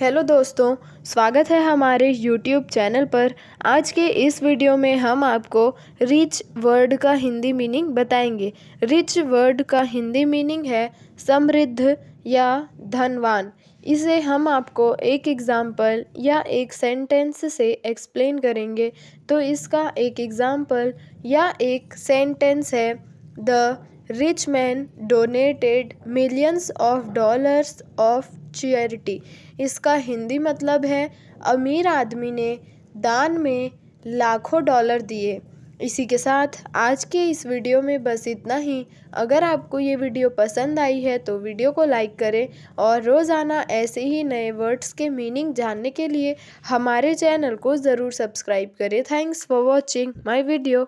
hello दोस्तों स्वागत है हमारे यूट्यूब चैनल पर आज के इस वीडियो में हम आपको रिच वर्ड का हिंदी मीनिंग बताएंगे रिच वर्ड का हिंदी मीनिंग है समृद्ध या धनवान इसे हम आपको एक एग्ज़ाम्पल या एक सेंटेंस से एक्सप्लेन करेंगे तो इसका एक एग्ज़ाम्पल या एक सेंटेंस है the rich man donated millions of dollars of charity इसका हिंदी मतलब है अमीर आदमी ने दान में लाखों डॉलर दिए इसी के साथ आज के इस वीडियो में बस इतना ही अगर आपको ये वीडियो पसंद आई है तो वीडियो को लाइक करें और रोज़ाना ऐसे ही नए वर्ड्स के मीनिंग जानने के लिए हमारे चैनल को ज़रूर सब्सक्राइब करें thanks for watching my video